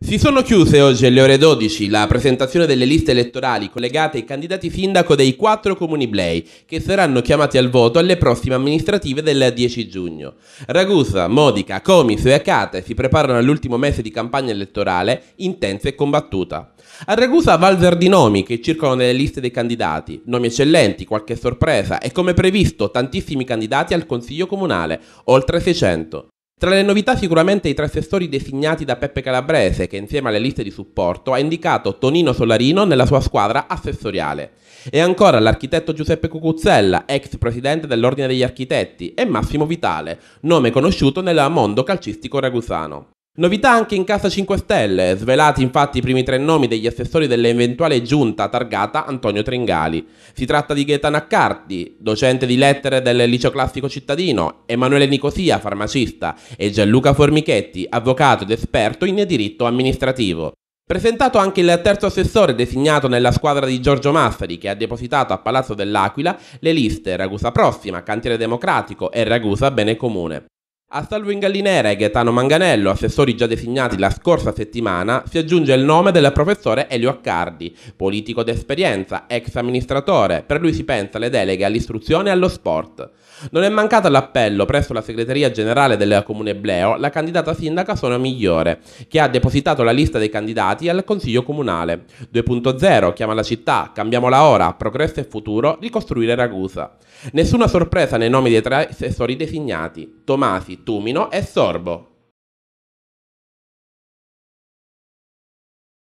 Si sono chiuse oggi alle ore 12 la presentazione delle liste elettorali collegate ai candidati sindaco dei quattro comuni blei che saranno chiamati al voto alle prossime amministrative del 10 giugno. Ragusa, Modica, Comis e Acate si preparano all'ultimo mese di campagna elettorale intensa e combattuta. A Ragusa valzer di nomi che circolano nelle liste dei candidati, nomi eccellenti, qualche sorpresa e come previsto tantissimi candidati al Consiglio Comunale, oltre 600. Tra le novità sicuramente i tre assessori designati da Peppe Calabrese, che insieme alle liste di supporto ha indicato Tonino Solarino nella sua squadra assessoriale. E ancora l'architetto Giuseppe Cucuzzella, ex presidente dell'Ordine degli Architetti, e Massimo Vitale, nome conosciuto nel mondo calcistico ragusano. Novità anche in Casa 5 Stelle, svelati infatti i primi tre nomi degli assessori dell'eventuale giunta targata Antonio Tringali. Si tratta di Gaetano Accardi, docente di lettere del liceo classico cittadino, Emanuele Nicosia, farmacista, e Gianluca Formichetti, avvocato ed esperto in diritto amministrativo. Presentato anche il terzo assessore designato nella squadra di Giorgio Massari che ha depositato a Palazzo dell'Aquila le liste Ragusa Prossima, Cantiere Democratico e Ragusa Bene Comune. A Salvo Ingallinera e Gaetano Manganello, assessori già designati la scorsa settimana, si aggiunge il nome del professore Elio Accardi, politico d'esperienza, ex amministratore, per lui si pensa le deleghe all'istruzione e allo sport. Non è mancata all'appello presso la segreteria generale del Comune Bleo la candidata sindaca Sona Migliore, che ha depositato la lista dei candidati al Consiglio Comunale. 2.0 chiama la città, cambiamo la ora, progresso e futuro, ricostruire Ragusa. Nessuna sorpresa nei nomi dei tre assessori designati. Tomasi, Tumino e Sorbo.